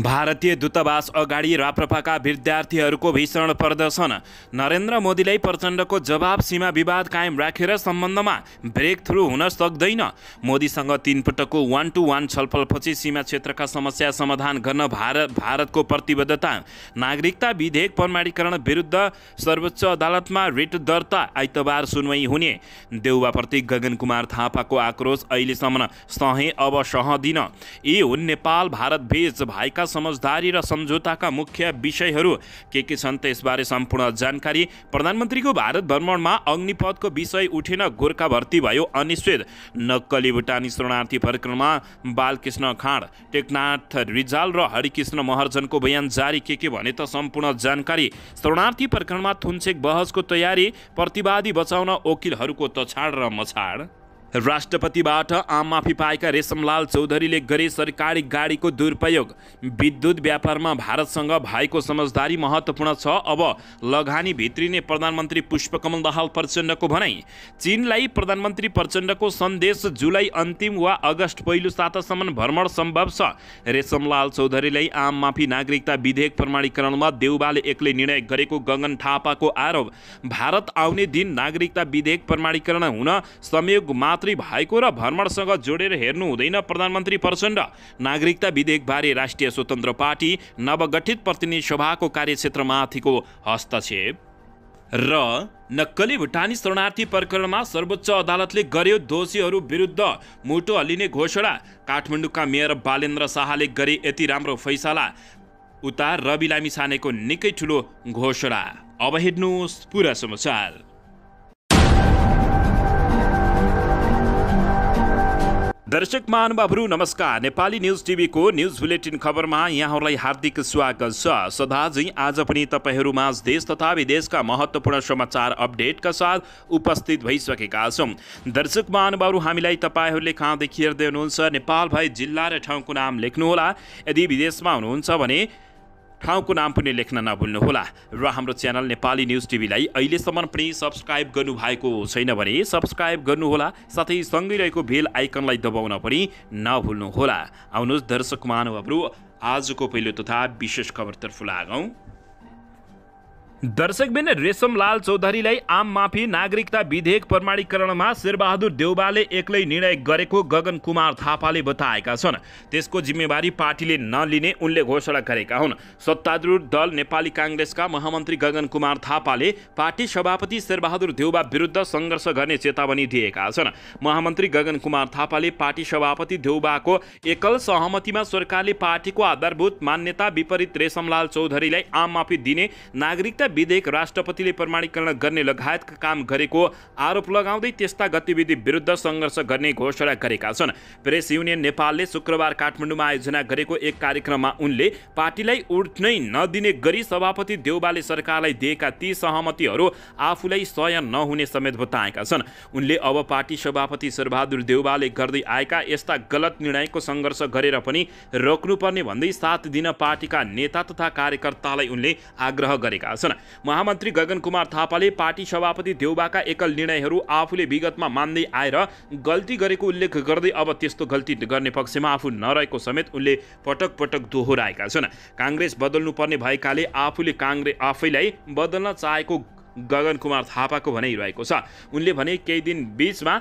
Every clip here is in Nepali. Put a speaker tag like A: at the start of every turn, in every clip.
A: भारतीय दूतावास अगाडि राप्रपाका विद्यार्थीहरूको भीषण प्रदर्शन नरेन्द्र मोदीले प्रचण्डको जवाब सीमा विवाद कायम राखेर सम्बन्धमा ब्रेक थ्रु हुन सक्दैन मोदीसँग तिनपटकको वान टु वान छलफलपछि सीमा क्षेत्रका समस्या समाधान गर्न भारत भारतको प्रतिबद्धता नागरिकता विधेयक प्रमाणीकरण विरुद्ध सर्वोच्च अदालतमा रिट दर्ता आइतबार सुनवाई हुने देउवाप्रति गगन कुमार थापाको आक्रोश अहिलेसम्म सहे अब दिन यी हुन् नेपाल भारत बीच भएका समझदारी र सम्झौताका मुख्य विषयहरू के के छन् त्यसबारे सम्पूर्ण जानकारी प्रधानमन्त्रीको भारत भ्रमणमा अग्निपथको विषय उठेन गोर्खा भर्ती भयो अनिश्चित नक्कली भुटानी शरणार्थी परिक्रमा बालकृष्ण खाँड टेकनाथ रिजाल र हरिकृष्ण महर्जनको बयान जारी के के भने त सम्पूर्ण जानकारी शरणार्थी प्रकरणमा थुन्सेक बहसको तयारी प्रतिवादी बचाउन वकिलहरूको तछाड र मछाड राष्ट्रपतिबाट आम माफी पाएका रेशमलाल चौधरीले गरे सरकारी गाडीको दुरुपयोग विद्युत व्यापारमा भारतसँग भएको समझदारी महत्त्वपूर्ण छ अब लगानी भित्रिने प्रधानमन्त्री पुष्पकमल दहाल प्रचण्डको भनाई चिनलाई प्रधानमन्त्री प्रचण्डको सन्देश जुलाई अन्तिम वा अगस्त पहिलो सातासम्म भ्रमण सम्भव छ रेशमलाल चौधरीलाई आम माफी नागरिकता विधेयक प्रमाणीकरणमा देउबाले एक्लै निर्णय गरेको गगन थापाको आरोप भारत आउने दिन नागरिकता विधेयक प्रमाणीकरण हुन संयोग मात्र मात्रै भएको र भ्रमणसँग जोडेर हेर्नु हुँदैन प्रधानमन्त्री प्रचण्ड नागरिकता विधेयकबारे राष्ट्रिय स्वतन्त्र पार्टी नवगठित प्रतिनिधि सभाको कार्यक्षेत्रमाथिको हस्तक्षेप र नक्कली भुटानी शरणार्थी प्रकरणमा सर्वोच्च अदालतले गर्यो दोषीहरू विरुद्ध मुटो हल्लिने घोषणा काठमाडौँका मेयर बालेन्द्र शाहले गरे यति राम्रो फैसला उता रवि लामिछानेको निकै ठुलो घोषणा अब हेर्नुहोस् पुरा समाचार दर्शक महानुभावहरू नमस्कार नेपाली न्युज टिभीको न्युज बुलेटिन खबरमा यहाँहरूलाई हार्दिक स्वागत छ सदाझै आज पनि तपाईँहरूमा देश तथा विदेशका महत्त्वपूर्ण समाचार अपडेटका साथ उपस्थित भइसकेका छौँ दर्शक महानुभावहरू हामीलाई तपाईँहरूले कहाँदेखि हेर्दै हुनुहुन्छ नेपाल भए जिल्ला र ठाउँको नाम लेख्नुहोला यदि विदेशमा हुनुहुन्छ भने ठाउँको नाम पनि लेख्न नभुल्नुहोला र हाम्रो च्यानल नेपाली न्युज टिभीलाई अहिलेसम्म पनि सब्सक्राइब गर्नुभएको छैन भने सब्सक्राइब गर्नुहोला साथै सँगै रहेको भेल आइकनलाई दबाउन पनि नभुल्नुहोला आउनुहोस् दर्शक महानुभावहरू आजको पहिलो तथा विशेष खबरतर्फ लागौँ दर्शकबिन रेशमलाल चौधरीलाई आम माफी नागरिकता विधेयक प्रमाणीकरणमा शेरबहादुर देउबाले एक्लै निर्णय गरेको गगन कुमार थापाले बताएका छन् त्यसको जिम्मेवारी पार्टीले नलिने उनले घोषणा गरेका हुन् सत्तारूढ दल नेपाली काङ्ग्रेसका महामन्त्री गगन कुमार थापाले पार्टी सभापति शेरबहादुर देउबा विरुद्ध सङ्घर्ष गर्ने चेतावनी दिएका छन् महामन्त्री गगन कुमार थापाले पार्टी सभापति देउबाको एकल सहमतिमा सरकारले पार्टीको आधारभूत मान्यता विपरीत रेशमलाल चौधरीलाई आम माफी दिने नागरिकता विधेयक राष्ट्रपतिले प्रमाणीकरण गर्ने लगायतका काम गरेको आरोप लगाउँदै त्यस्ता गतिविधि विरुद्ध सङ्घर्ष गर्ने घोषणा गरेका छन् प्रेस युनियन नेपालले शुक्रबार काठमाडौँमा आयोजना गरेको एक कार्यक्रममा उनले पार्टीलाई उठ्नै नदिने गरी सभापति देउबाले सरकारलाई दिएका ती सहमतिहरू आफूलाई सय नहुने समेत बताएका छन् उनले अब पार्टी सभापति शेरबहादुर देउबाले गर्दै आएका यस्ता गलत निर्णयको सङ्घर्ष गरेर पनि रोक्नुपर्ने भन्दै साथ दिन पार्टीका नेता तथा कार्यकर्तालाई उनले आग्रह गरेका छन् महामन्त्री गगन कुमार थापाले पार्टी सभापति देउबाका एकल निर्णयहरू आफूले विगतमा मान्दै आएर गल्ती गरेको उल्लेख गर्दै अब त्यस्तो गल्ती गर्ने पक्षमा आफू नरहेको समेत उनले पटक पटक दोहोऱ्याएका छन् काङ्ग्रेस बदल्नुपर्ने भएकाले आफूले काङ्ग्रेस आफैलाई बदल्न चाहेको गगन कुमार थापाको भनाइरहेको छ उनले भने केही दिन बिचमा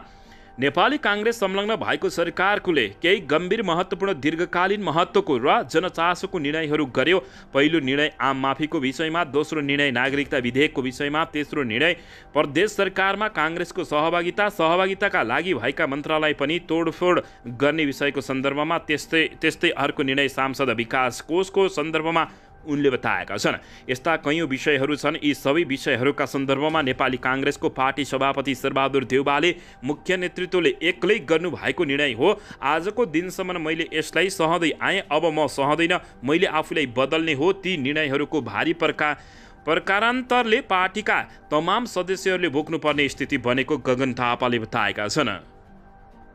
A: नेपाली काङ्ग्रेस संलग्न भएको सरकारकोले केही गम्भीर महत्त्वपूर्ण दीर्घकालीन महत्त्वको र जनचासोको निर्णयहरू गर्यो पहिलो निर्णय आम माफीको विषयमा दोस्रो निर्णय नागरिकता विधेयकको विषयमा तेस्रो निर्णय प्रदेश सरकारमा काङ्ग्रेसको सहभागिता सहभागिताका लागि भएका मन्त्रालय पनि तोडफोड गर्ने विषयको सन्दर्भमा त्यस्तै त्यस्तै अर्को निर्णय सांसद विकास कोषको सन्दर्भमा उनले बताएका छन् यस्ता कैयौँ विषयहरू छन् यी सबै विषयहरूका सन्दर्भमा नेपाली काङ्ग्रेसको पार्टी सभापति शेरबहादुर देउबाले मुख्य नेतृत्वले एक्लै गर्नु भएको निर्णय हो आजको दिनसम्म मैले यसलाई सहँदै आएँ अब म सहँदैन मैले आफूलाई बदल्ने हो ती निर्णयहरूको भारी प्रका प्रकारान्तरले पार्टीका तमाम सदस्यहरूले भोग्नुपर्ने स्थिति बनेको गगन थापाले बताएका छन्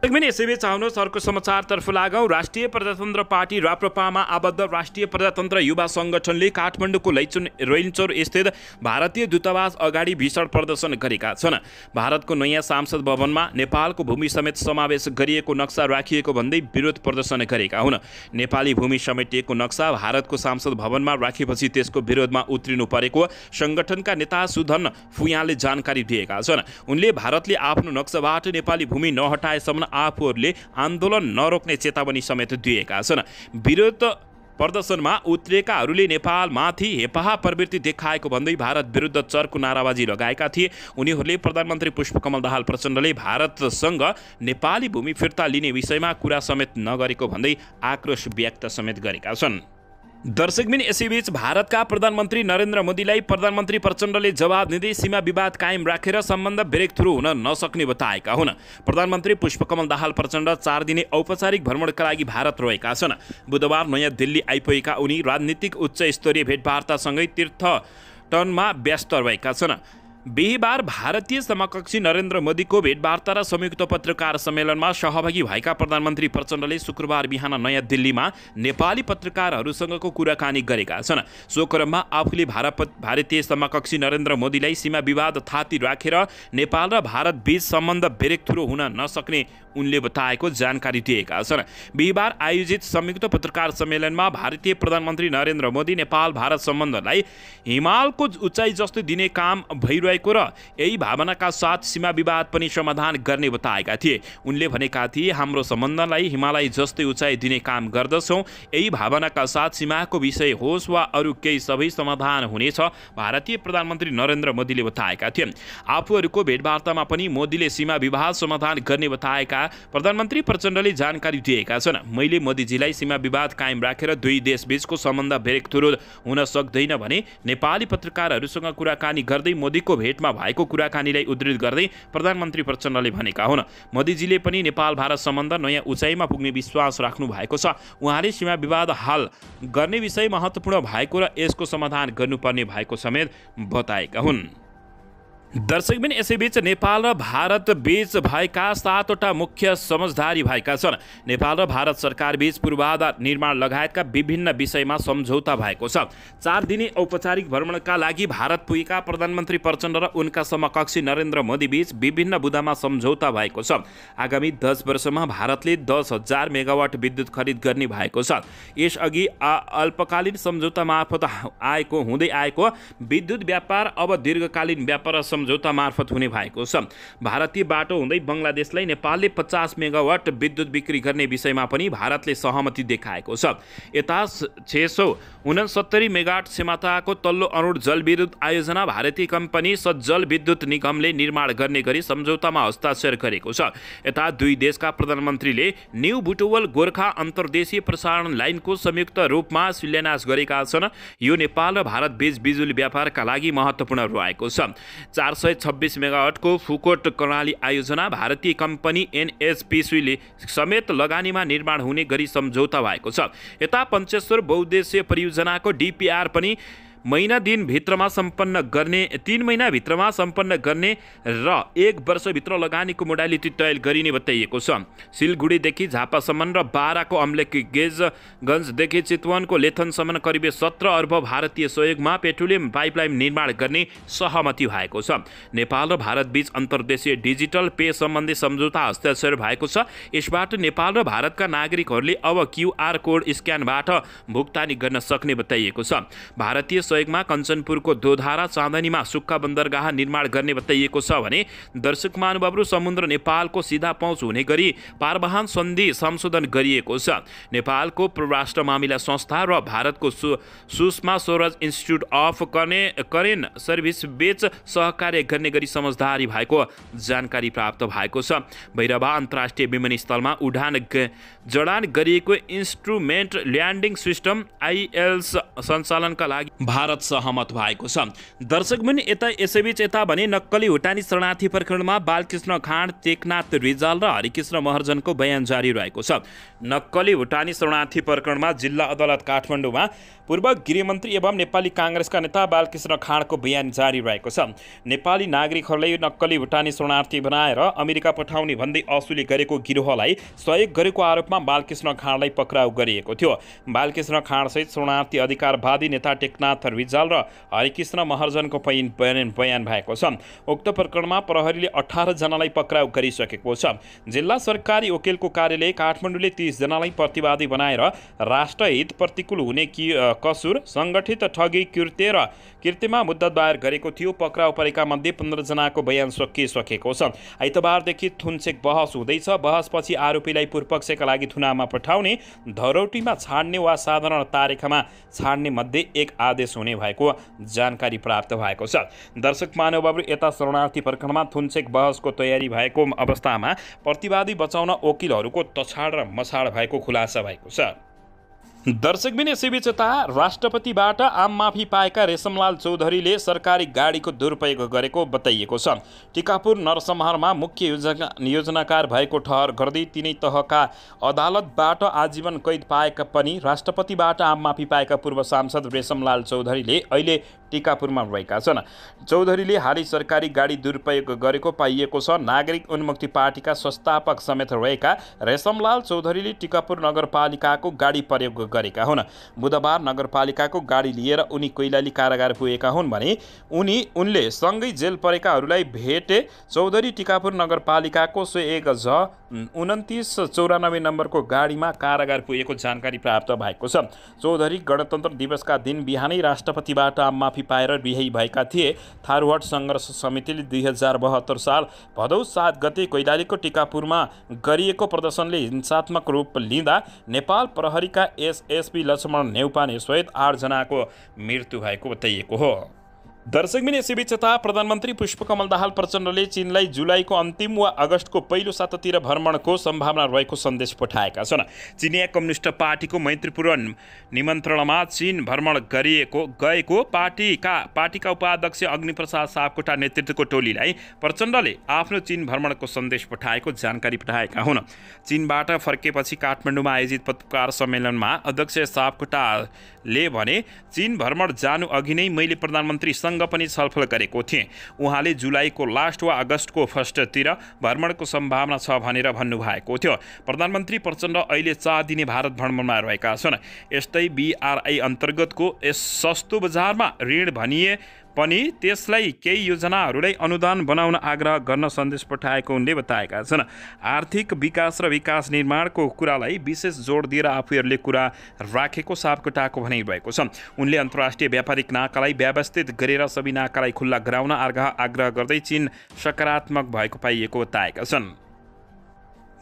A: दर्शकबिन यसैबीच आउनुहोस् अर्को समाचारतर्फ लागौँ राष्ट्रिय प्रजातन्त्र पार्टी राप्रपामा आबद्ध राष्ट्रिय प्रजातन्त्र युवा सङ्गठनले काठमाडौँको लैचुन रोइन्चोर स्थित भारतीय दूतावास अगाडि भीषण प्रदर्शन गरेका छन् भारतको नयाँ सांसद भवनमा नेपालको भूमि समेत समावेश गरिएको नक्सा राखिएको भन्दै विरोध प्रदर्शन गरेका हुन् नेपाली भूमि समेटिएको नक्सा भारतको सांसद भवनमा राखेपछि त्यसको विरोधमा उत्रिनु परेको सङ्गठनका नेता सुधन फुयाले जानकारी दिएका छन् उनले भारतले आफ्नो नक्साबाट नेपाली भूमि नहटाएसम्म आफूहरूले आन्दोलन नरोक्ने चेतावनी समेत दिएका छन् विरोध प्रदर्शनमा उत्रिएकाहरूले नेपालमाथि हेपाहा प्रवृत्ति देखाएको भन्दै भारत विरुद्ध चर्को नाराबाजी लगाएका थिए उनीहरूले प्रधानमन्त्री पुष्पकमल दाहाल प्रचण्डले भारतसँग नेपाली भूमि फिर्ता लिने विषयमा कुरा समेत नगरेको भन्दै आक्रोश व्यक्त समेत गरेका छन् दर्शकबिन यसैबीच भारतका प्रधानमन्त्री नरेन्द्र मोदीलाई प्रधानमन्त्री प्रचण्डले जवाब दिँदै सीमा विवाद कायम राखेर सम्बन्ध ब्रेक थ्रु हुन नसक्ने बताएका हुन् प्रधानमन्त्री पुष्पकमल दाहाल प्रचण्ड चार दिने औपचारिक भ्रमणका लागि भारत रहेका छन् बुधबार नयाँ दिल्ली आइपुगेका उनी राजनीतिक उच्च स्तरीय भेटवार्तासँगै तीर्थटनमा व्यस्त रहेका छन् बिहिबार भारतीय समकक्षी नरेन्द्र मोदीको भेटवार्ता र संयुक्त पत्रकार सम्मेलनमा सहभागी भएका प्रधानमन्त्री प्रचण्डले शुक्रबार बिहान नयाँ दिल्लीमा नेपाली पत्रकारहरूसँगको कुराकानी गरेका छन् सो क्रममा आफूले भारत भारतीय समकक्षी नरेन्द्र मोदीलाई सीमा विवाद थाती राखेर नेपाल र भारत बीच सम्बन्ध बेरेकथुरो हुन नसक्ने उनले बताएको जानकारी दिएका छन् बिहिबार आयोजित संयुक्त पत्रकार सम्मेलनमा भारतीय प्रधानमन्त्री नरेन्द्र मोदी नेपाल भारत सम्बन्धलाई हिमालको उचाइ जस्तो दिने काम भइरहेको र यही भावनाका साथ सीमा विवाद पनि समाधान गर्ने बताएका थिए उनले भनेका थिए हाम्रो सम्बन्धलाई हिमालय जस्तै उचाइ दिने काम गर्दछौँ यही भावनाका साथ सीमाको विषय होस् वा अरू केही सबै समाधान हुनेछ भारतीय प्रधानमन्त्री नरेन्द्र मोदीले बताएका थिए आफूहरूको भेटवार्तामा पनि मोदीले सीमा विवाद समाधान गर्ने बताएका प्रधानमन्त्री प्रचण्डले जानकारी दिएका छन् मैले मोदीजीलाई सीमा विवाद कायम राखेर दुई देशबीचको सम्बन्ध भेरेकथुरुल हुन सक्दैन भने नेपाली पत्रकारहरूसँग कुराकानी गर्दै मोदीको भेटमा भएको कुराकानीलाई उद्धित गर्दै प्रधानमन्त्री प्रचण्डले भनेका हुन् मोदीजीले पनि नेपाल भारत सम्बन्ध नयाँ उचाइमा पुग्ने विश्वास राख्नु भएको छ उहाँले सीमा विवाद हाल गर्ने विषय महत्त्वपूर्ण भएको र यसको समाधान गर्नुपर्ने भएको समेत बताएका हुन् दर्शकबिन यसैबीच नेपाल र भारत बीच भएका सातवटा मुख्य समझदारी भएका छन् नेपाल र भारत सरकार सरकारबीच पूर्वाधार निर्माण लगायतका विभिन्न विषयमा सम्झौता भएको छ चार दिने औपचारिक भ्रमणका लागि भारत पुगेका प्रधानमन्त्री प्रचण्ड र उनका समकक्षी नरेन्द्र मोदीबीच विभिन्न बुदामा सम्झौता भएको छ आगामी दस वर्षमा भारतले दस हजार मेगावाट विद्युत खरिद गर्ने भएको छ यसअघि अल्पकालीन सम्झौता मार्फत आएको हुँदै आएको विद्युत व्यापार अब दीर्घकालीन व्यापार र सम्झौता मार्फत हुने भएको छ भारतीय बाटो हुँदै बङ्गलादेशलाई नेपालले पचास मेगावाट विद्युत बिक्री गर्ने विषयमा पनि भारतले सहमति देखाएको छ यता छ सौ उनसत्तरी मेगाट क्षमताको तल्लो अरुण जलविद्युत आयोजना भारतीय कम्पनी सजल विद्युत निगमले निर्माण गर्ने गरी सम्झौतामा हस्ताक्षर गरेको छ यता दुई देशका प्रधानमन्त्रीले न्यू बुटुवल गोर्खा अन्तर्देशीय प्रसारण लाइनको संयुक्त रूपमा शिलान्यास गरेका छन् यो नेपाल र भारत बीच बिजुली व्यापारका लागि महत्त्वपूर्ण रहेको छ चार सय छब्बिस मेगावटको फुकोट कर्णाली आयोजना भारतीय कम्पनी एनएचपिसीले समेत लगानीमा निर्माण हुने गरी सम्झौता भएको छ यता पञ्चेश्वर बहुद्देश्य परियोजनाको डिपिआर पनि महिना दिनभित्रमा सम्पन्न गर्ने तिन महिनाभित्रमा सम्पन्न गर्ने र एक वर्षभित्र लगानीको मोडालिटी तय गरिने बताइएको छ सिलगढीदेखि झापासम्म र बाह्रको अम्लेकी गेजगञ्जदेखि चितवनको लेथनसम्म करिब सत्र अर्ब भारतीय सहयोगमा पेट्रोलियम पाइपलाइन निर्माण गर्ने सहमति भएको छ नेपाल र भारतबीच अन्तर्देशीय डिजिटल पे सम्बन्धी सम्झौता हस्ताक्षर भएको छ यसबाट नेपाल र भारतका नागरिकहरूले अब क्युआर कोड स्क्यानबाट भुक्तानी गर्न सक्ने बताइएको छ भारतीय सहयोगमा कञ्चनपुरको दोधारा चाँदनीमा सुक्खा बन्दरगाह निर्माण गर्ने बताइएको छ भने दर्शक महानुभावहरू समुद्र नेपालको सिधा पहुँच हुने गरी पारवाहन सन्धि संशोधन गरिएको छ नेपालको परराष्ट्र मामिला संस्था र भारतको सु सुषमा स्वराज इन्स्टिच्युट अफ कने करेन सर्भिस बेच सहकार्य गर्ने गरी समझदारी भएको जानकारी प्राप्त भएको छ भैरवा अन्तर्राष्ट्रिय विमानस्थलमा उडान जडान गरिएको इन्स्ट्रुमेन्ट ल्यान्डिङ सिस्टम आइएल्स सञ्चालनका लागि भारत सहमत भएको छ दर्शक पनि यता यसैबीच यता भने नक्कली हुटानी शरणार्थी प्रकरणमा बालकृष्ण खाँड टेकनाथ रिजाल र हरिकृष्ण महर्जनको बयान जारी रहेको छ नक्कली हुटानी शरणार्थी प्रकरणमा जिल्ला अदालत काठमाडौँमा पूर्व गृहमन्त्री एवं नेपाली काङ्ग्रेसका नेता बालकृष्ण खाँडको बयान जारी रहेको छ नेपाली नागरिकहरूलाई नक्कली भुटानी शरणार्थी बनाएर अमेरिका पठाउने भन्दै असुली गरेको गिरोहलाई सहयोग गरेको आरोपमा बालकृष्ण खाँडलाई पक्राउ गरिएको थियो बालकृष्ण खाँडसहित शरणार्थी अधिकारवादी नेता टेकनाथ रिजाल र हरिकृष्ण महर्जनको पैन बयान बयान भएको छ उक्त प्रकरणमा प्रहरीले अठारजनालाई पक्राउ गरिसकेको छ जिल्ला सरकारी वकिलको कार्यालय काठमाडौँले तिसजनालाई प्रतिवादी बनाएर राष्ट्रहित प्रतिकूल हुने कि कसुर सङ्गठित ठगी कृत्य र कृत्यमा मुद्दा दायर गरेको थियो पक्राउ परेका मध्ये पन्ध्रजनाको बयान सकिसकेको छ आइतबारदेखि थुनसेक बहस हुँदैछ बहसपछि आरोपीलाई पूर्वपक्षका लागि थुनामा पठाउने धरोटीमा छाड्ने वा साधारण तारिखमा छाड्ने मध्ये एक आदेश हुने भएको जानकारी प्राप्त भएको छ दर्शक महानुभावहरू यता शरणार्थी प्रकरणमा थुन्चेक बहसको तयारी भएको अवस्थामा प्रतिवादी बचाउन वकिलहरूको तछाड र मछाड भएको खुलासा भएको छ दर्शक बिने यता राष्ट्रपतिबाट आम माफी पाएका रेशमलाल चौधरीले सरकारी गाडीको दुरुपयोग गरेको बताइएको छ टिकापुर नरसंहारमा मुख्य योजना योजनाकार भएको ठहर गर्दै तिनै तहका अदालतबाट आजीवन कैद पाएका पनि राष्ट्रपतिबाट आम माफी पाएका पूर्व सांसद रेशमलाल चौधरीले अहिले टिकापुरमा रहेका छन् चौधरीले हालै सरकारी गाडी दुरुपयोग गरेको पाइएको छ नागरिक उन्मुक्ति पार्टीका संस्थापक समेत रहेका रेशमलाल चौधरीले टिकापुर नगरपालिकाको गाडी प्रयोग गरेका हुन् बुधबार नगरपालिकाको गाडी लिएर उनी कोइलाली कारागार पुगेका हुन् भने उनी उनले सँगै जेल परेकाहरूलाई भेटे चौधरी टिकापुर नगरपालिकाको सो एक झ उन्तिस चौरानब्बे नम्बरको गाडीमा कारागार पुगेको जानकारी प्राप्त भएको छ चौधरी गणतन्त्र दिवसका दिन बिहानै राष्ट्रपतिबाट आमा माफी पाएर रिहाई भएका थिए थारूहट सङ्घर्ष समितिले दुई हजार बहत्तर साल भदौ सात गते कैलालीको टिकापुरमा गरिएको प्रदर्शनले हिंसात्मक रूप लिँदा नेपाल प्रहरीका एसएसपी लक्ष्मण नेउपाने सहित आठजनाको मृत्यु भएको बताइएको हो दर्शकबिन यसैबीच यता प्रधानमन्त्री पुष्पकमल दाहाल प्रचण्डले चिनलाई जुलाईको अन्तिम वा अगस्तको पहिलो सातातिर भ्रमणको सम्भावना रहेको सन्देश पठाएका छन् चिनिया कम्युनिस्ट पार्टीको मैत्रीपूर्ण निमन्त्रणमा चीन भ्रमण गरिएको गएको पार्टीका पार्टीका उपाध्यक्ष अग्निप्रसाद सापकोटा नेतृत्वको टोलीलाई प्रचण्डले आफ्नो चीन भ्रमणको सन्देश पठाएको जानकारी पठाएका हुन् चीनबाट फर्केपछि काठमाडौँमा आयोजित पत्रकार सम्मेलनमा अध्यक्ष सापकोटाले भने चीन भ्रमण जानु अघि नै मैले प्रधानमन्त्रीसँग उहाँसँग पनि छलफल गरेको थिए उहाँले जुलाईको लास्ट वा अगस्तको फर्स्टतिर भ्रमणको सम्भावना छ भनेर भन्नुभएको थियो प्रधानमन्त्री प्रचण्ड अहिले चार दिने भारत भ्रमणमा रहेका छन् यस्तै बिआरआई अन्तर्गतको यस सस्तो बजारमा ऋण भनिए पनि त्यसलाई केही योजनाहरूलाई अनुदान बनाउन आग्रह गर्न सन्देश पठाएको उनले बताएका छन् आर्थिक विकास र विकास निर्माणको कुरालाई विशेष जोड दिएर आफूहरूले कुरा राखेको सापकोटाको भनाइ भएको छ उनले अन्तर्राष्ट्रिय व्यापारिक नाकालाई व्यवस्थित गरेर सबै नाकालाई खुल्ला गराउन आग्रह आग्रह गर्दै चिन सकारात्मक भएको पाइएको बताएका छन्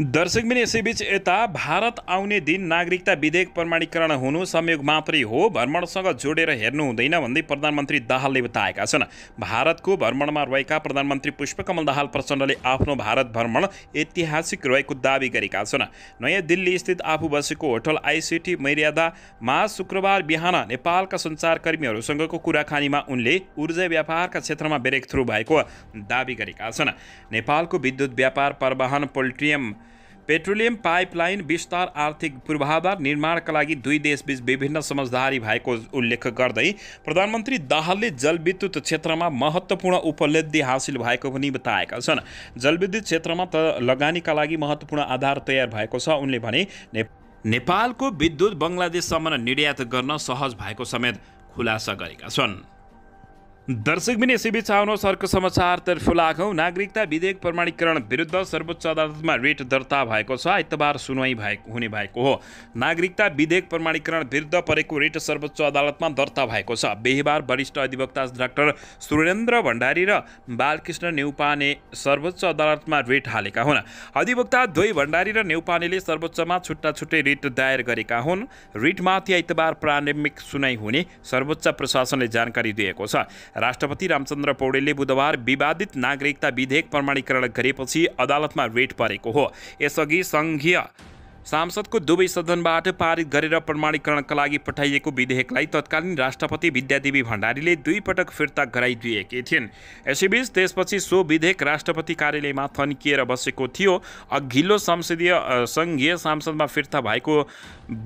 A: दर्शक दर्शकबिन यसैबीच यता भारत आउने दिन नागरिकता विधेयक प्रमाणीकरण हुनु संयोग मात्रै हो भ्रमणसँग जोडेर हेर्नु हुँदैन भन्दै प्रधानमन्त्री दाहालले बताएका छन् भारतको भ्रमणमा रहेका प्रधानमन्त्री पुष्पकमल दाहाल प्रचण्डले आफ्नो भारत भ्रमण ऐतिहासिक रहेको दावी गरेका छन् नयाँ दिल्ली स्थित आफू बसेको होटल आइसिटी मर्यादामा शुक्रबार बिहान नेपालका सञ्चारकर्मीहरूसँगको कुराकानीमा उनले ऊर्जा व्यापारका क्षेत्रमा ब्रेक थ्रु भएको दावी गरेका छन् नेपालको विद्युत व्यापार परिवहन पोल्ट्रियम पेट्रोलियम पाइपलाइन विस्तार आर्थिक पूर्वाधार निर्माणका लागि दुई देशबीच विभिन्न समझदारी भएको उल्लेख गर्दै प्रधानमन्त्री दाहालले जलविद्युत क्षेत्रमा महत्त्वपूर्ण उपलब्धि हासिल भएको पनि बताएका छन् जलविद्युत क्षेत्रमा त लगानीका लागि महत्त्वपूर्ण आधार तयार भएको छ उनले भने नेपालको विद्युत बङ्गलादेशसम्म निर्यात गर्न सहज भएको समेत खुलासा गरेका छन् दर्शक बिनी यसैबीच आउनुहोस् अर्को समाचारतर्फ लागौँ नागरिकता विधेयक प्रमाणीकरण विरुद्ध सर्वोच्च अदालतमा रिट दर्ता भएको छ आइतबार सुनवाई भएको हुने भएको हो नागरिकता विधेयक प्रमाणीकरण विरुद्ध परेको रिट सर्वोच्च अदालतमा दर्ता भएको छ बिहिबार वरिष्ठ अधिवक्ता डाक्टर सुरेन्द्र भण्डारी र बालकृष्ण नेउपाने सर्वोच्च अदालतमा रिट हालेका हुन् अधिवक्ता द्वै भण्डारी र नेउपानेले सर्वोच्चमा छुट्टा छुट्टै रिट दायर गरेका हुन् रिटमाथि आइतबार प्रारम्भिक सुनवाई हुने सर्वोच्च प्रशासनले जानकारी दिएको छ राष्ट्रपति रामचंद्र पौड़े बुधवार विवादित नागरिकता विधेयक प्रमाणीकरण करे अदालत में रेट पड़े हो इस संघीय सांसदको दुवै सदनबाट पारित गरेर प्रमाणीकरणका लागि पठाइएको विधेयकलाई तत्कालीन राष्ट्रपति विद्यादेवी भण्डारीले दुई पटक फिर्ता गराइदिएकी थिइन् यसैबीच त्यसपछि सो विधेयक राष्ट्रपति कार्यालयमा थन्किएर बसेको थियो अघिल्लो संसदीय सङ्घीय सांसदमा फिर्ता भएको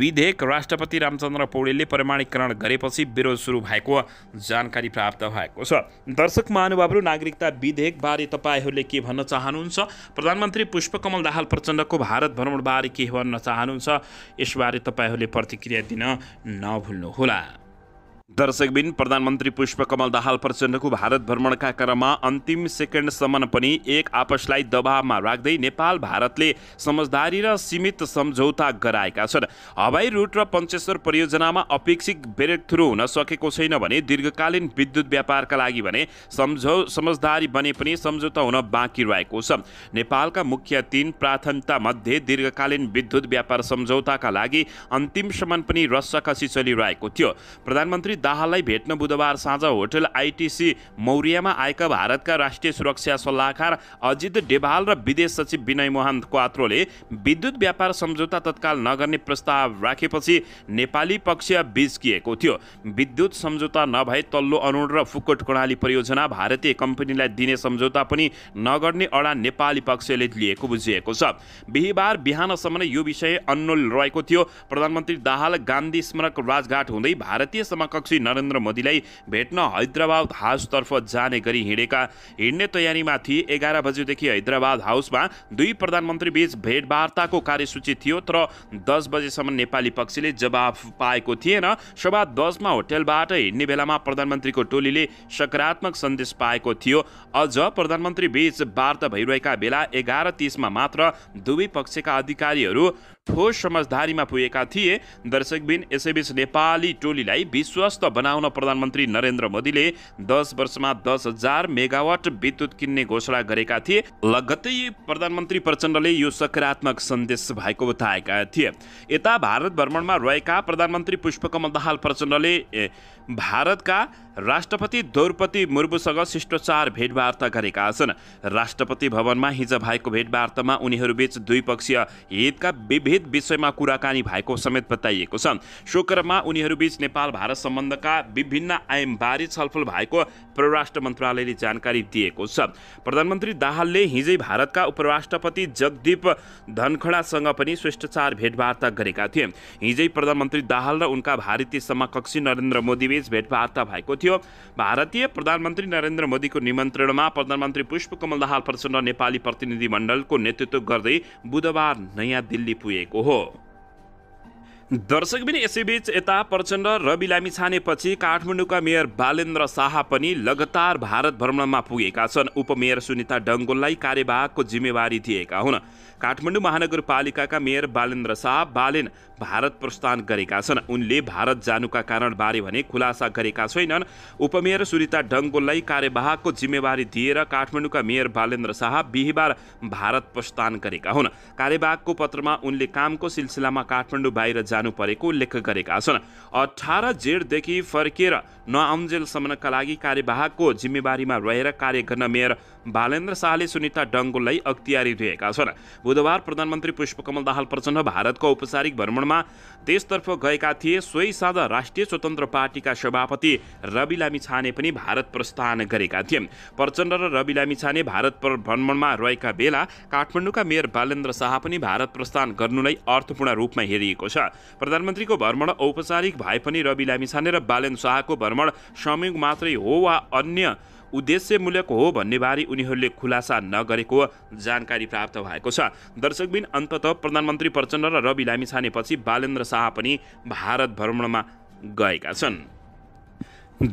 A: विधेयक राष्ट्रपति रामचन्द्र पौडेलले प्रमाणीकरण गरेपछि विरोध सुरु भएको जानकारी प्राप्त भएको छ दर्शक महानुभावहरू नागरिकता विधेयकबारे तपाईँहरूले के भन्न चाहनुहुन्छ प्रधानमन्त्री पुष्पकमल दाहाल प्रचण्डको भारत भ्रमणबारे के भन्न गर्न चाहनुहुन्छ यसबारे तपाईँहरूले प्रतिक्रिया दिन नभुल्नुहोला दर्शकबिन प्रधानमन्त्री पुष्पकमल दाहाल प्रचण्डको भारत भ्रमणका क्रममा अन्तिम सेकेन्डसम्म पनि एक आपसलाई दबावमा राख्दै नेपाल भारतले समझदारी र सीमित सम्झौता गराएका छन् हवाई रुट र पञ्चेश्वर परियोजनामा अपेक्षित ब्रेक थ्रु हुन सकेको छैन भने दीर्घकालीन विद्युत व्यापारका लागि भने सम्झौ समझदारी बने पनि सम्झौता हुन बाँकी रहेको छ नेपालका मुख्य तीन प्राथमिकता मध्ये दीर्घकालीन विद्युत व्यापार सम्झौताका लागि अन्तिमसम्म पनि रसकसी चलिरहेको थियो प्रधानमन्त्री दाहाललाई भेट्न बुधबार साँझ होटल आइटिसी मौर्यमा आएका भारतका राष्ट्रिय सुरक्षा सल्लाहकार अजित डेभाल र विदेश सचिव विनय मोहन क्वात्रोले विद्युत व्यापार सम्झौता तत्काल नगर्ने प्रस्ताव राखेपछि नेपाली पक्ष बिच्किएको थियो विद्युत सम्झौता नभए तल्लो अनुण र फुकुट कर्णाली परियोजना भारतीय कम्पनीलाई दिने सम्झौता पनि नगर्ने अडा नेपाली पक्षले लिएको बुझिएको छ बिहिबार बिहानसम्म नै यो विषय अन्नोल रहेको थियो प्रधानमन्त्री दाहाल गान्धी स्मारक राजघाट हुँदै भारतीय समकक्ष श्री नरेन्द्र मोदीलाई भेट्न हैदराबाद हाउसतर्फ जाने गरी हिँडेका हिँड्ने तयारीमा थिए एघार बजेदेखि हैदराबाद हाउसमा दुई प्रधानमन्त्री बीच भेटवार्ताको कार्यसूची थियो तर दस बजेसम्म नेपाली पक्षले जवाफ पाएको थिएन सभा दसमा होटेलबाट हिँड्ने बेलामा प्रधानमन्त्रीको टोलीले सकारात्मक सन्देश पाएको थियो अझ प्रधानमन्त्री बीच वार्ता भइरहेका बेला एघार तिसमा मात्र दुवै पक्षका अधिकारीहरू ठोस समझदारीमा पुगेका थिए दर्शकबिन यसैबीच नेपाली टोलीलाई विश्वस्त बनाउन प्रधानमन्त्री नरेन्द्र मोदीले दस वर्षमा दस हजार मेगावाट विद्युत किन्ने घोषणा गरेका थिए लगत्तै प्रधानमन्त्री प्रचण्डले यो सकारात्मक सन्देश भएको बताएका थिए यता भारत भ्रमणमा रहेका प्रधानमन्त्री पुष्पकमल दाहाल प्रचण्डले भारतका राष्ट्रपति द्रौपदी मुर्मुसँग शिष्टाचार भेटवार्ता गरेका छन् राष्ट्रपति भवनमा हिज भएको भेटवार्तामा उनीहरूबीच द्विपक्षीय हितका विभिन्न विषयमा कुराकानी भएको समेत बताइएको छ क्रममा उनीहरूबीच नेपाल भारत सम्बन्धका विभिन्न आयामबारे छलफल भएको परराष्ट्र मन्त्रालयले जानकारी दिएको छ प्रधानमन्त्री दाहालले हिजै भारतका उपराष्ट्रपति जगदीप धनखडासँग पनि शिष्टाचार भेटवार्ता गरेका थिए हिजै प्रधानमन्त्री दाहाल र उनका भारतीय समकक्षी नरेन्द्र मोदीबीच भेटवार्ता भएको थियो भारतीय प्रधानमन्त्री नरेन्द्र मोदीको निमन्त्रणमा प्रधानमन्त्री पुष्पकमल दाहाल प्रचण्ड नेपाली प्रतिनिधिमण्डलको नेतृत्व गर्दै बुधबार नयाँ दिल्ली पुगेको को हो दर्शक यसै यसैबीच यता प्रचण्ड रवि लामी छानेपछि काठमाडौँका मेयर बालेन्द्र शाह पनि लगातार भारत भ्रमणमा पुगेका छन् उपमेयर सुनिता डङ्गोललाई कार्यवाहकको जिम्मेवारी दिएका हुन् काठमाडौँ महानगरपालिकाका मेयर बालेन्द्र शाह बालेन भारत प्रस्थान गरेका छन् उनले भारत जानुका कारणबारे भने खुलासा गरेका छैनन् उपमेयर सुनिता डङ्गोललाई कार्यवाहकको जिम्मेवारी दिएर काठमाडौँका मेयर बालेन्द्र शाह बिहिबार भारत प्रस्थान गरेका हुन् कार्यवाहकको पत्रमा उनले कामको सिलसिलामा काठमाडौँ बाहिर जानु परेको उल्लेख गरेका छन् अठार जेठदेखि फर्किएर नआउन्जेलसम्मका लागि कार्यवाहकको जिम्मेवारीमा रहेर कार्य गर्न मेयर बालेन्द्र शाहले सुनिता डङ्गोललाई अख्तियारी दिएका छन् बुधबार प्रधानमन्त्री पुष्पकमल दाहाल प्रचण्ड भारतको औपचारिक भ्रमणमा देशतर्फ गएका थिए सोही साँझ राष्ट्रिय स्वतन्त्र पार्टीका सभापति रवि लामिछाने पनि भारत प्रस्थान गरेका थिए प्रचण्ड र रवि लामिछाने भारत भ्रमणमा रहेका बेला काठमाडौँका मेयर बालेन्द्र शाह पनि भारत प्रस्थान गर्नुलाई अर्थपूर्ण रूपमा हेरिएको छ प्रधानमन्त्रीको भ्रमण औपचारिक भए पनि रवि लामिछाने र बालेन्द्र शाहको भ्रमण संयोग मात्रै हो वा अन्य उद्देश्यमूलक हो भन्नेबारे उनीहरूले खुलासा नगरेको जानकारी प्राप्त भएको छ दर्शकबिन अन्तत प्रधानमन्त्री प्रचण्ड र रवि लामिछानेपछि बालेन्द्र शाह पनि भारत भ्रमणमा गएका छन्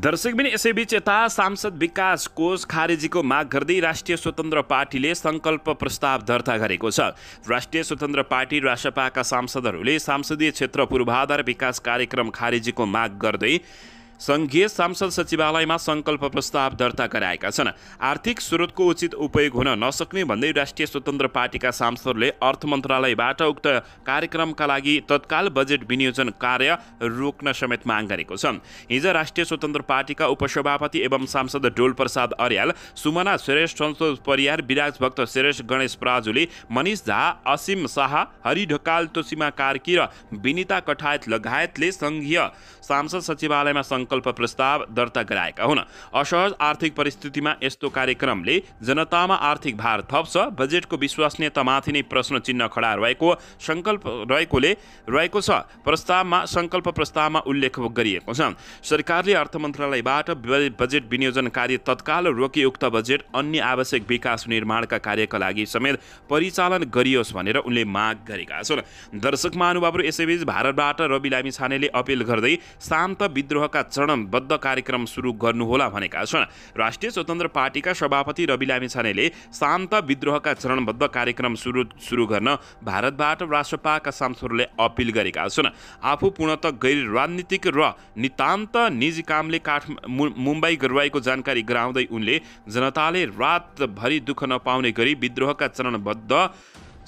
A: दर्शकबिन यसैबीच यता सांसद विकास कोष खारेजीको माग गर्दै राष्ट्रिय स्वतन्त्र पार्टीले सङ्कल्प प्रस्ताव दर्ता गरेको छ राष्ट्रिय स्वतन्त्र पार्टी रासपाका सांसदहरूले सांसदीय क्षेत्र पूर्वाधार विकास कार्यक्रम खारेजीको माग गर्दै सङ्घीय सांसद सचिवालयमा सङ्कल्प प्रस्ताव दर्ता गराएका छन् आर्थिक स्रोतको उचित उपयोग हुन नसक्ने भन्दै राष्ट्रिय स्वतन्त्र पार्टीका सांसदले अर्थ मन्त्रालयबाट उक्त कार्यक्रमका लागि तत्काल बजेट विनियोजन कार्य रोक्न समेत माग गरेको छ हिजो राष्ट्रिय स्वतन्त्र पार्टीका उपसभापति एवं सांसद डोलप्रसाद अर्याल सुमना श्रेष्ठ सन्तोष परियार विराज भक्त श्रेष्ठ गणेश प्राजुली मनिष झा असीम शाह हरि ढकाल तोसिमा कार्की र विनिता कठायत लगायतले सङ्घीय सांसद सचिवालयमा सङ्कल्प प्रस्ताव दर्ता गराएका हुन् असहज आर्थिक परिस्थितिमा यस्तो कार्यक्रमले जनतामा आर्थिक भार थप्छ बजेटको विश्वसनीयतामाथि नै प्रश्न चिन्ह खडा रहेको सङ्कल्प रहेकोले रहेको छ प्रस्तावमा सङ्कल्प प्रस्तावमा उल्लेख गरिएको छ सरकारले अर्थ मन्त्रालयबाट बजेट विनियोजन कार्य तत्काल रोकी उक्त बजेट अन्य आवश्यक विकास निर्माणका कार्यका लागि समेत परिचालन गरियोस् भनेर उनले माग गरेका छन् दर्शक महानुभावहरू यसैबीच भारतबाट रवि लामिछानेले अपिल गर्दै शान्त विद्रोहका चरणबद्ध कार्यक्रम सुरु गर्नुहोला भनेका छन् राष्ट्रिय स्वतन्त्र पार्टीका सभापति रवि लामिछानेले छानेले शान्त विद्रोहका चरणबद्ध कार्यक्रम सुरु सुरु गर्न भारतबाट राष्ट्रपाका सांसदहरूले अपिल गरेका छन् आफू पूर्णत गैर राजनीतिक र नितान्त निजी कामले काठ मुम्बई गरिरहेको जानकारी गराउँदै उनले जनताले रातभरि दुःख नपाउने गरी विद्रोहका चरणबद्ध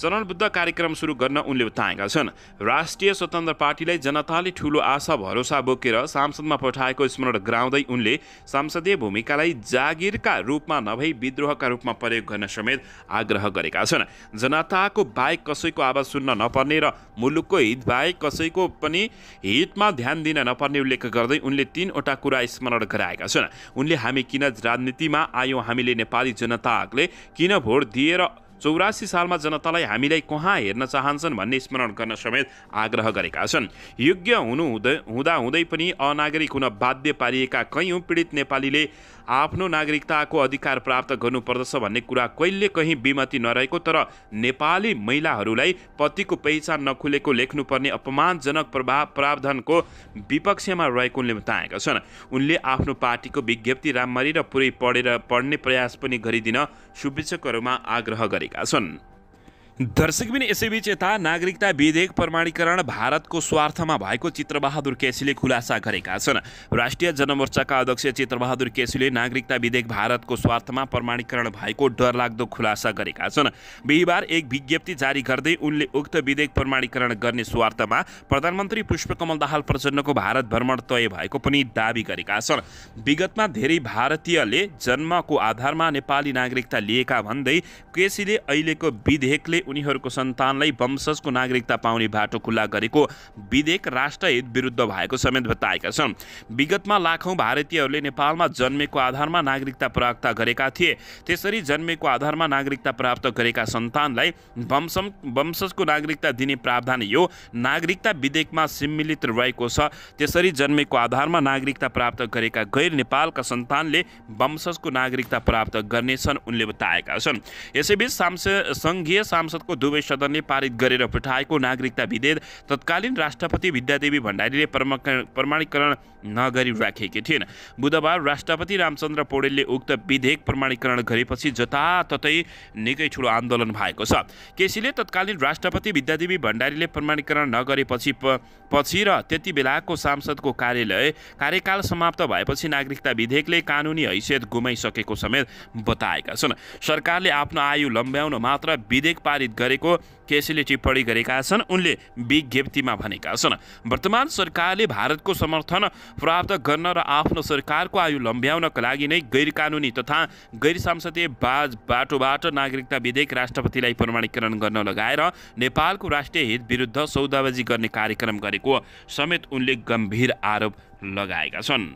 A: चरणबुद्ध कार्यक्रम सुरु गर्न उनले बताएका छन् राष्ट्रिय स्वतन्त्र पार्टीलाई जनताले ठूलो आशा भरोसा बोकेर सांसदमा पठाएको स्मरण गराउँदै उनले संसदीय भूमिकालाई जागिरका रूपमा नभई विद्रोहका रूपमा प्रयोग गर्न समेत आग्रह गरेका छन् जनताको बाहेक कसैको आवाज सुन्न नपर्ने र मुलुकको हित बाहेक कसैको पनि हितमा ध्यान दिन नपर्ने उल्लेख गर्दै उनले तिनवटा कुरा स्मरण गराएका छन् उनले हामी किन राजनीतिमा आयौँ हामीले नेपाली जनताले किन भोट दिएर चौरासी सालमा जनतालाई हामीलाई कहाँ हेर्न चाहन्छन् भन्ने स्मरण गर्न समेत आग्रह गरेका छन् योग्य हुनु हुँदै हुँदाहुँदै पनि अनागरिक हुन बाध्य पारिएका कैयौँ पीडित नेपालीले आफ्नो नागरिकताको अधिकार प्राप्त गर्नुपर्दछ भन्ने कुरा कहिले कहीँ विमति नरहेको तर नेपाली महिलाहरूलाई पतिको पहिचान नखुलेको लेख्नुपर्ने अपमानजनक प्रभाव प्रावधानको विपक्षमा रहेको उनले बताएका छन् उनले आफ्नो पार्टीको विज्ञप्ति राम्ररी र पुरै पढेर पढ्ने प्रयास पनि गरिदिन शुभेच्छकहरूमा आग्रह गरेका छन् दर्शकबिन यसैबीच यता नागरिकता विधेयक प्रमाणीकरण भारतको स्वार्थमा भएको चित्रबहादुर केसीले खुलासा गरेका छन् राष्ट्रिय जनमोर्चाका अध्यक्ष चित्रबहादुर केसीले नागरिकता विधेयक भारतको स्वार्थमा प्रमाणीकरण भएको डरलाग्दो खुलासा गरेका छन् बिहिबार एक विज्ञप्ति जारी गर्दै उनले उक्त विधेयक प्रमाणीकरण गर्ने स्वार्थमा प्रधानमन्त्री पुष्पकमल दाहाल प्रचण्डको भारत भ्रमण तय भएको पनि दावी गरेका छन् विगतमा धेरै भारतीयले जन्मको आधारमा नेपाली नागरिकता लिएका भन्दै केसीले अहिलेको विधेयकले उनीहरूको सन्तानलाई वंशजको नागरिकता पाउने बाटो खुल्ला गरेको विधेयक राष्ट्रहित विरुद्ध भएको समेत बताएका छन् विगतमा लाखौँ भारतीयहरूले नेपालमा जन्मेको आधारमा नागरिकता प्राप्त गरेका थिए त्यसरी जन्मेको आधारमा नागरिकता प्राप्त गरेका सन्तानलाई वंश वंशजको नागरिकता दिने प्रावधान यो नागरिकता विधेयकमा सम्मिलित रहेको छ त्यसरी जन्मेको आधारमा नागरिकता प्राप्त गरेका गैर नेपालका सन्तानले वंशजको नागरिकता प्राप्त गर्नेछन् उनले बताएका छन् यसैबीच सांसद सङ्घीय सांसद संसदको दुवै सदनले पारित गरेर पठाएको नागरिकता विधेयक तत्कालीन राष्ट्रपति विद्यादेवी भण्डारीले प्रमाणीकरण नगरी राखेकी थिइन् बुधबार राष्ट्रपति रामचन्द्र पौडेलले उक्त विधेयक प्रमाणीकरण गरेपछि जताततै निकै ठुलो आन्दोलन भएको छ केसीले तत्कालीन राष्ट्रपति विद्यादेवी भण्डारीले प्रमाणीकरण नगरेपछि पछि र त्यति बेलाको सांसदको कार्यालय कार्यकाल समाप्त भएपछि नागरिकता विधेयकले कानुनी हैसियत गुमाइसकेको समेत बताएका छन् सरकारले आफ्नो आयु लम्ब्याउन मात्र विधेयक पारित गरेको केसीले टिप्पणी गरेका छन् उनले विज्ञप्तिमा भनेका छन् वर्तमान सरकारले भारतको समर्थन प्राप्त गर्न र आफ्नो सरकारको आयु लम्ब्याउनका लागि नै गैरकानुनी तथा गैर सांसदीय बाज बाटोबाट नागरिकता विधेयक राष्ट्रपतिलाई प्रमाणीकरण गर्न लगाएर नेपालको राष्ट्रिय हित विरुद्ध सौदाबाजी गर्ने कार्यक्रम गरेको समेत उनले गम्भीर आरोप लगाएका छन्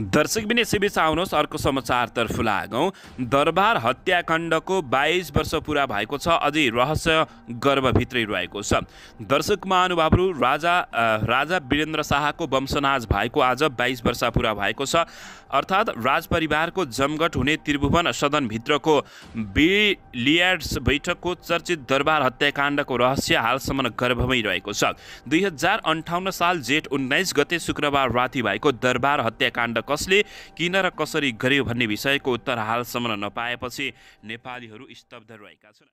A: दर्शक बिने आउनुहोस् अर्को समाचारतर्फ लागौँ दरबार हत्याकाण्डको बाइस वर्ष पुरा भएको छ अझै रहस्य गर्भभित्रै रहेको छ दर्शक महानुभावहरू राजा राजा वीरेन्द्र शाहको वंशनाज भएको आज बाइस वर्ष पुरा भएको छ अर्थात् राजपरिवारको जमघट हुने त्रिभुवन सदनभित्रको बिलियर्ड्स बैठकको चर्चित दरबार हत्याकाण्डको रहस्य हालसम्म गर्भमै रहेको छ दुई हजार अन्ठाउन्न साल जेठ उन्नाइस गते शुक्रबार राति भएको दरबार हत्याकाण्ड कसले किन र कसरी गर्यो भन्ने विषयको उत्तर हालसम्म नपाएपछि नेपालीहरू स्तब्ध रहेका छन्